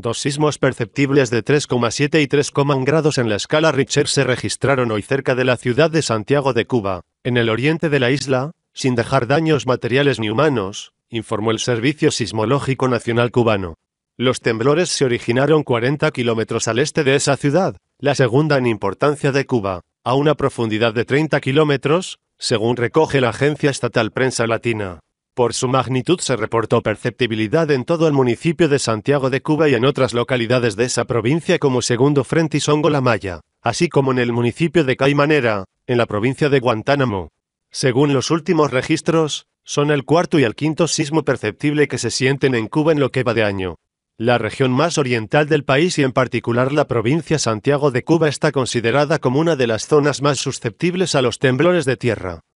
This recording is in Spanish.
Dos sismos perceptibles de 3,7 y 3,1 grados en la escala Richter se registraron hoy cerca de la ciudad de Santiago de Cuba, en el oriente de la isla, sin dejar daños materiales ni humanos, informó el Servicio Sismológico Nacional cubano. Los temblores se originaron 40 kilómetros al este de esa ciudad, la segunda en importancia de Cuba, a una profundidad de 30 kilómetros, según recoge la agencia estatal Prensa Latina. Por su magnitud se reportó perceptibilidad en todo el municipio de Santiago de Cuba y en otras localidades de esa provincia como Segundo Frente y Songo La Maya, así como en el municipio de Caimanera, en la provincia de Guantánamo. Según los últimos registros, son el cuarto y el quinto sismo perceptible que se sienten en Cuba en lo que va de año. La región más oriental del país y en particular la provincia Santiago de Cuba está considerada como una de las zonas más susceptibles a los temblores de tierra.